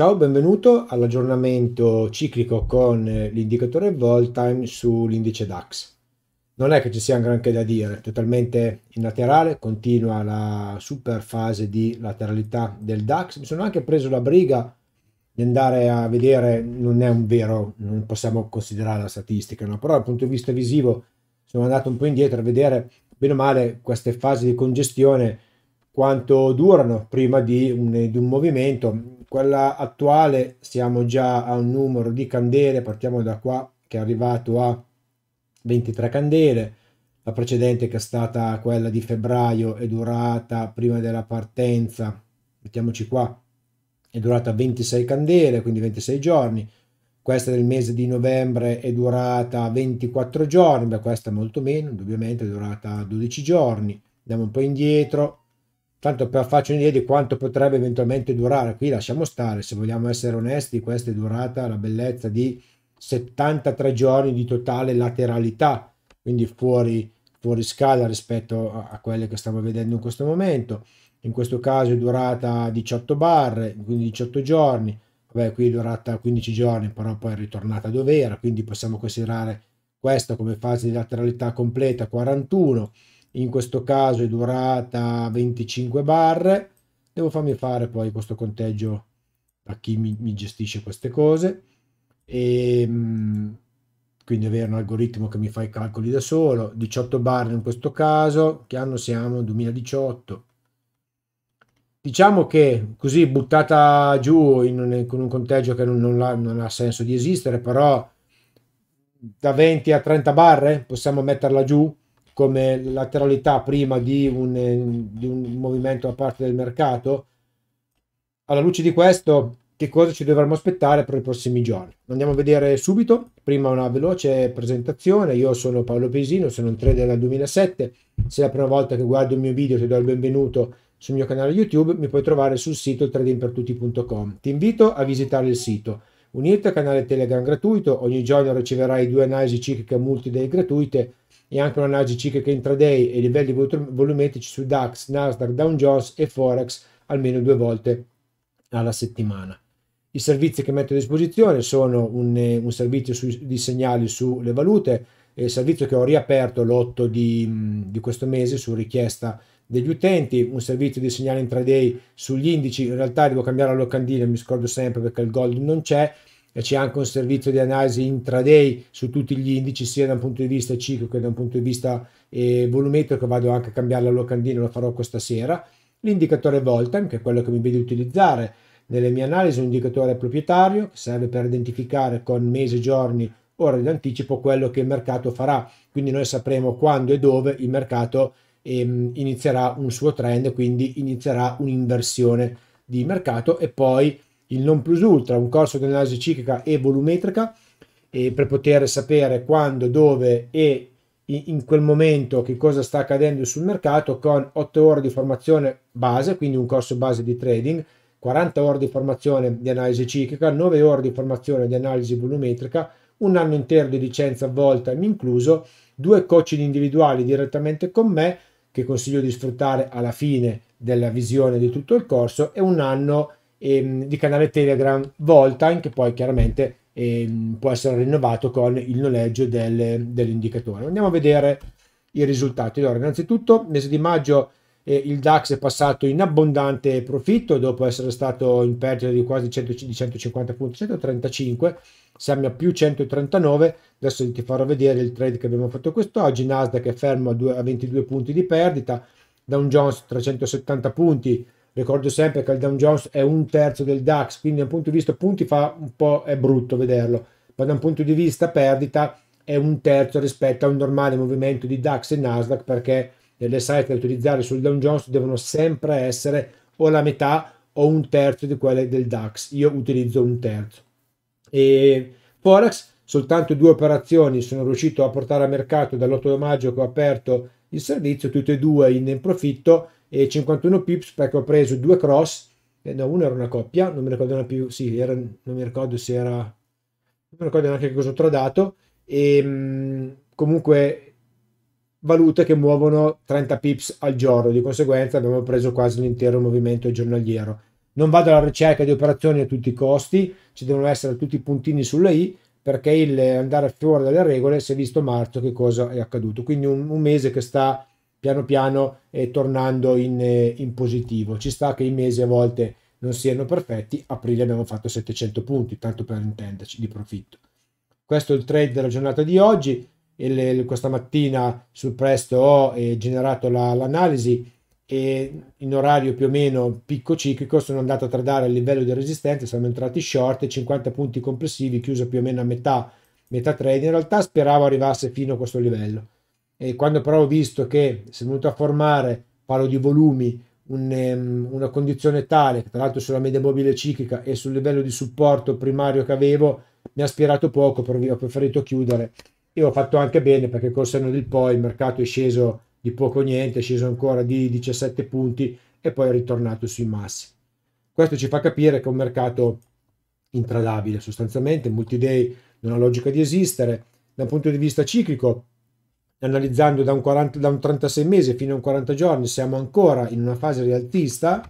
Ciao, benvenuto all'aggiornamento ciclico con l'indicatore Voltime sull'indice DAX. Non è che ci sia granché da dire, totalmente in laterale, continua la super fase di lateralità del DAX. Mi sono anche preso la briga di andare a vedere, non è un vero, non possiamo considerare la statistica, no? però dal punto di vista visivo sono andato un po' indietro a vedere, bene o male, queste fasi di congestione quanto durano prima di un, di un movimento. Quella attuale siamo già a un numero di candele, partiamo da qua che è arrivato a 23 candele, la precedente che è stata quella di febbraio è durata prima della partenza, mettiamoci qua, è durata 26 candele, quindi 26 giorni, questa del mese di novembre è durata 24 giorni, beh questa molto meno, ovviamente è durata 12 giorni, andiamo un po' indietro, tanto per farci un'idea di quanto potrebbe eventualmente durare, qui lasciamo stare, se vogliamo essere onesti, questa è durata la bellezza di 73 giorni di totale lateralità, quindi fuori, fuori scala rispetto a, a quelle che stiamo vedendo in questo momento. In questo caso è durata 18 barre, quindi 18 giorni, vabbè qui è durata 15 giorni, però poi è ritornata dove era, quindi possiamo considerare questa come fase di lateralità completa 41 in questo caso è durata 25 barre, devo farmi fare poi questo conteggio a chi mi, mi gestisce queste cose, e, ehm, quindi avere un algoritmo che mi fa i calcoli da solo, 18 barre in questo caso, che anno siamo? 2018. Diciamo che così buttata giù un, con un conteggio che non, non, ha, non ha senso di esistere, però da 20 a 30 barre possiamo metterla giù come lateralità prima di un, di un movimento da parte del mercato? Alla luce di questo, che cosa ci dovremmo aspettare per i prossimi giorni. Andiamo a vedere subito, prima una veloce presentazione, io sono Paolo Pesino, sono un trader dal 2007, se è la prima volta che guardo il mio video ti do il benvenuto sul mio canale YouTube, mi puoi trovare sul sito tradingpertutti.com. Ti invito a visitare il sito, unirti al canale Telegram gratuito, ogni giorno riceverai due analisi cicliche multiday gratuite e anche un'analisi ciclica intraday e livelli volumetrici su DAX, Nasdaq, Dow Jones e Forex almeno due volte alla settimana. I servizi che metto a disposizione sono un, un servizio su, di segnali sulle valute, il eh, servizio che ho riaperto l'8 di, mm, di, questo mese su richiesta degli utenti, un servizio di segnali intraday sugli indici, in realtà devo cambiare la locandina, mi scordo sempre perché il gold non c'è, e c'è anche un servizio di analisi intraday su tutti gli indici sia da un punto di vista ciclo che da un punto di vista eh, volumetrico vado anche a cambiare la locandina lo farò questa sera l'indicatore Voltan che è quello che mi vedo utilizzare nelle mie analisi un indicatore proprietario che serve per identificare con mesi, giorni, ore d'anticipo quello che il mercato farà. Quindi noi sapremo quando e dove il mercato ehm, inizierà un suo trend, quindi inizierà un'inversione di mercato e poi il non plus ultra, un corso di analisi ciclica e volumetrica e per poter sapere quando, dove e in quel momento che cosa sta accadendo sul mercato con 8 ore di formazione base, quindi un corso base di trading, 40 ore di formazione di analisi ciclica, 9 ore di formazione di analisi volumetrica, un anno intero di licenza volta incluso, due coaching individuali direttamente con me che consiglio di sfruttare alla fine della visione di tutto il corso e un anno di ehm, di canale Telegram Voltan, che poi chiaramente ehm, può essere rinnovato con il noleggio del, dell'indicatore. Andiamo a vedere i risultati. Allora, innanzitutto, mese di maggio eh, il DAX è passato in abbondante profitto dopo essere stato in perdita di quasi 100, di 150 punti, 135, siamo a più 139, adesso ti farò vedere il trade che abbiamo fatto quest'oggi, Nasdaq è fermo a, due, a 22 punti di perdita, Dow Jones 370 punti, ricordo sempre che il Dow Jones è un terzo del DAX, quindi da un punto di vista punti fa un po' è brutto vederlo, ma da un punto di vista perdita è un terzo rispetto a un normale movimento di DAX e Nasdaq perché le site da utilizzare sul Dow Jones devono sempre essere o la metà o un terzo di quelle del DAX, io utilizzo un terzo. E Forex, soltanto due operazioni sono riuscito a portare a mercato dall'8 maggio che ho aperto il servizio, tutte e due in profitto, e 51 pips perché ho preso due cross, eh, no, uno era una coppia, non mi ricordo più, sì, era, non mi ricordo se era, non mi ricordo neanche cosa ho tradato, e ehm, mh, comunque valute che muovono 30 pips al giorno, di conseguenza abbiamo preso quasi l'intero movimento giornaliero. Non vado alla ricerca di operazioni a tutti i costi, ci devono essere tutti i puntini sulla i, perché il andare fuori dalle regole si è visto marzo che cosa è accaduto. Quindi un, un mese che sta piano piano eh, tornando in, eh, in, positivo. Ci sta che i mesi a volte non siano perfetti, aprile abbiamo fatto 700 punti, tanto per intenderci, di profitto. Questo è il trade della giornata di oggi, il, questa mattina sul presto ho eh, generato l'analisi e in orario più o meno picco ciclico sono andato a tradare il livello di resistenza, siamo entrati short, 50 punti complessivi, chiuso più o meno a metà, metà trade, in realtà speravo arrivasse fino a questo livello e quando però ho visto che si è venuto a formare, parlo di volumi, un, ehm, una condizione tale, tra l'altro sulla media mobile ciclica e sul livello di supporto primario che avevo, mi ha aspirato poco, ho preferito chiudere e ho fatto anche bene perché col senno del poi il mercato è sceso di poco niente, è sceso ancora di 17 punti e poi è ritornato sui massi. Questo ci fa capire che è un mercato intradabile sostanzialmente, multi-day non ha logica di esistere, da un punto di vista ciclico analizzando da un, 40, da un 36 mesi fino a un 40 giorni, siamo ancora in una fase rialtista,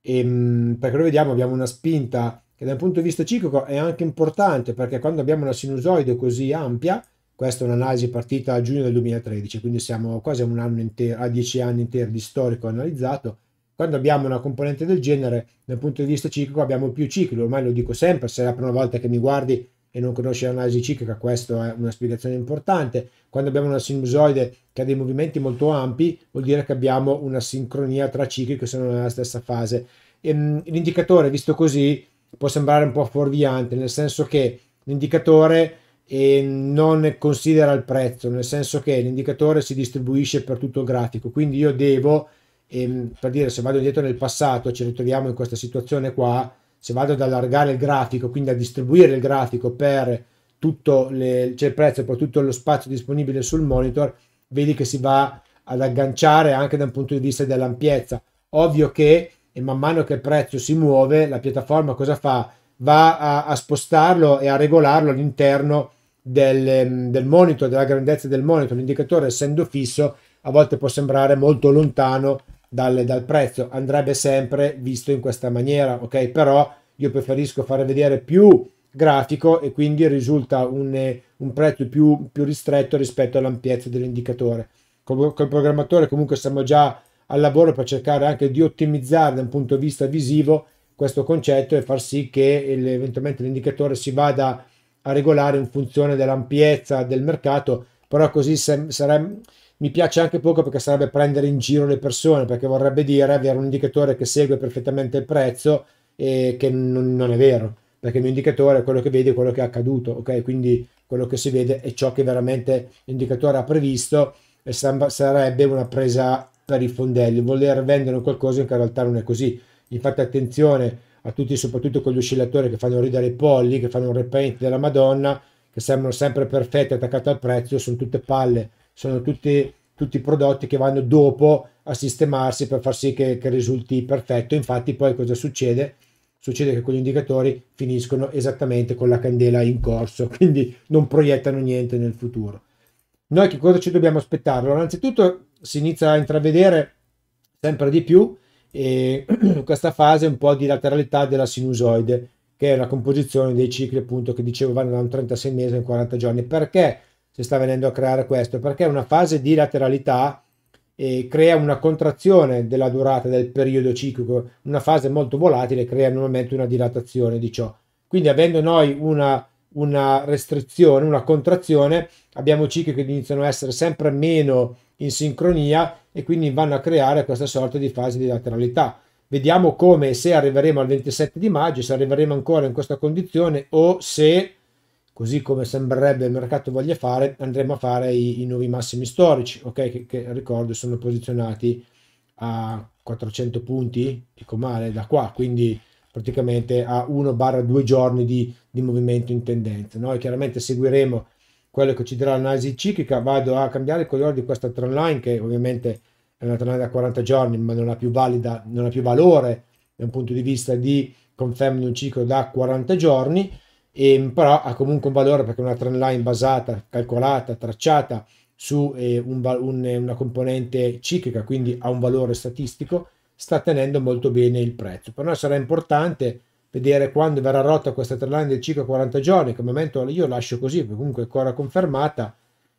e, ehm, perché lo vediamo abbiamo una spinta che dal punto di vista ciclico è anche importante, perché quando abbiamo una sinusoide così ampia, questa è un'analisi partita a giugno del 2013, quindi siamo quasi a, un anno intero, a 10 anni interi di storico analizzato, quando abbiamo una componente del genere dal punto di vista ciclico abbiamo più cicli, ormai lo dico sempre, se è la prima volta che mi guardi e non conosce l'analisi ciclica, questa è una spiegazione importante. Quando abbiamo una sinusoide che ha dei movimenti molto ampi, vuol dire che abbiamo una sincronia tra cicli che sono nella stessa fase. Ehm, l'indicatore, visto così, può sembrare un po' fuorviante, nel senso che l'indicatore ehm, non considera il prezzo, nel senso che l'indicatore si distribuisce per tutto il grafico, quindi io devo, ehm, per dire se vado indietro nel passato, ci ritroviamo in questa situazione qua, se vado ad allargare il grafico, quindi a distribuire il grafico per tutto le, cioè il prezzo, per tutto lo spazio disponibile sul monitor, vedi che si va ad agganciare anche da un punto di vista dell'ampiezza. Ovvio che e man mano che il prezzo si muove, la piattaforma cosa fa? Va a, a spostarlo e a regolarlo all'interno del, del monitor, della grandezza del monitor. L'indicatore, essendo fisso, a volte può sembrare molto lontano dal, dal prezzo andrebbe sempre visto in questa maniera ok però io preferisco fare vedere più grafico e quindi risulta un, un prezzo più, più, ristretto rispetto all'ampiezza dell'indicatore. Col, col programmatore comunque siamo già al lavoro per cercare anche di ottimizzare da un punto di vista visivo questo concetto e far sì che il, eventualmente l'indicatore si vada a regolare in funzione dell'ampiezza del mercato, però così se, sare, mi piace anche poco perché sarebbe prendere in giro le persone, perché vorrebbe dire avere un indicatore che segue perfettamente il prezzo e che non, non è vero, perché il mio indicatore è quello che vede, quello che è accaduto, ok? Quindi quello che si vede è ciò che veramente l'indicatore ha previsto e sarebbe una presa per i fondelli, voler vendere qualcosa che in realtà non è così. Infatti attenzione a tutti, soprattutto con gli oscillatori che fanno ridere i polli, che fanno un repaint della Madonna, che sembrano sempre perfette attaccate al prezzo, sono tutte palle sono tutti, tutti prodotti che vanno dopo a sistemarsi per far sì che, che risulti perfetto. Infatti poi cosa succede? Succede che quegli indicatori finiscono esattamente con la candela in corso, quindi non proiettano niente nel futuro. Noi che cosa ci dobbiamo aspettare? Allora, innanzitutto si inizia a intravedere sempre di più e questa fase un po' di lateralità della sinusoide, che è la composizione dei cicli appunto che dicevo vanno da un 36 mesi a 40 giorni. Perché? si sta venendo a creare questo, perché una fase di lateralità eh, crea una contrazione della durata del periodo ciclico, una fase molto volatile crea normalmente una dilatazione di ciò. Quindi avendo noi una, una restrizione, una contrazione, abbiamo cicli che iniziano a essere sempre meno in sincronia e quindi vanno a creare questa sorta di fase di lateralità. Vediamo come se arriveremo al 27 di maggio, se arriveremo ancora in questa condizione o se così come sembrerebbe il mercato voglia fare, andremo a fare i, i nuovi massimi storici, ok? Che, che, ricordo sono posizionati a 400 punti, dico male, da qua, quindi praticamente a 1-2 barra giorni di, di, movimento in tendenza. Noi chiaramente seguiremo quello che ci dirà l'analisi ciclica, vado a cambiare il colore di questa trendline che ovviamente è una trendline da 40 giorni ma non ha più, valida, non ha più valore da un punto di vista di conferma di un ciclo da 40 giorni, e, ehm, però ha comunque un valore perché è una trend line basata, calcolata, tracciata su eh, un, un, eh, una componente ciclica, quindi ha un valore statistico, sta tenendo molto bene il prezzo. Per noi sarà importante vedere quando verrà rotta questa trend line del ciclo 40 giorni, che al momento io lascio così, comunque è ancora confermata,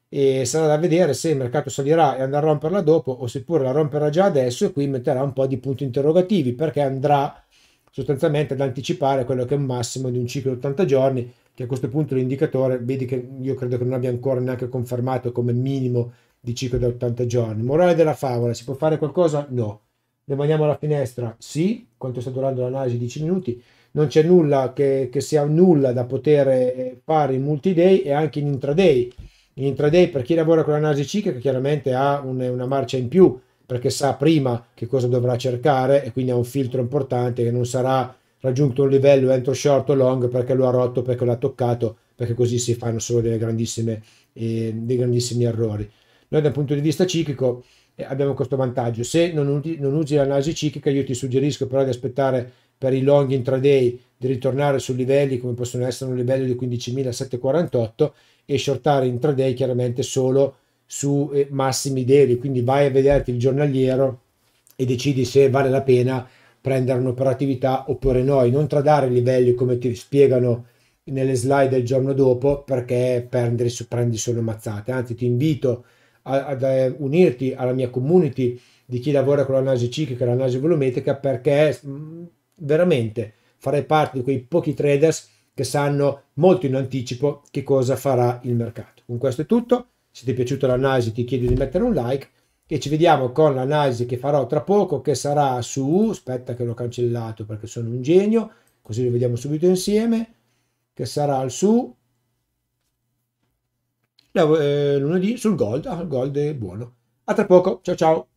e sarà da vedere se il mercato salirà e andrà a romperla dopo o seppure la romperà già adesso e qui metterà un po' di punti interrogativi perché andrà sostanzialmente ad anticipare quello che è un massimo di un ciclo di 80 giorni, che a questo punto l'indicatore, vedi che io credo che non abbia ancora neanche confermato come minimo di ciclo da 80 giorni. Morale della favola, si può fare qualcosa? No. Ne mandiamo alla finestra? Sì, quanto sta durando l'analisi? 10 minuti. Non c'è nulla che, che sia nulla da poter eh, fare in multi-day e anche in intraday. In intraday per chi lavora con l'analisi ciclica chiaramente ha un, una marcia in più, perché sa prima che cosa dovrà cercare e quindi ha un filtro importante che non sarà raggiunto un livello entro short o long perché lo ha rotto, perché l'ha toccato, perché così si fanno solo delle grandissime, eh, dei grandissimi errori. Noi dal punto di vista ciclico eh, abbiamo questo vantaggio. Se non, non usi l'analisi ciclica io ti suggerisco però di aspettare per i long intraday di ritornare su livelli come possono essere un livello di 15.748 e shortare intraday chiaramente solo su eh, massimi daily, quindi vai a vederti il giornaliero e decidi se vale la pena prendere un'operatività oppure no, e non tradare livelli come ti spiegano nelle slide del giorno dopo perché prendi, prendi solo mazzate, anzi ti invito ad eh, unirti alla mia community di chi lavora con l'analisi ciclica e l'analisi volumetrica perché mm, veramente farei parte di quei pochi traders che sanno molto in anticipo che cosa farà il mercato. Con questo è tutto se ti è piaciuta l'analisi ti chiedo di mettere un like e ci vediamo con l'analisi che farò tra poco che sarà su, aspetta che l'ho cancellato perché sono un genio, così lo vediamo subito insieme, che sarà su eh, lunedì sul gold, ah, il gold è buono. A tra poco, ciao ciao!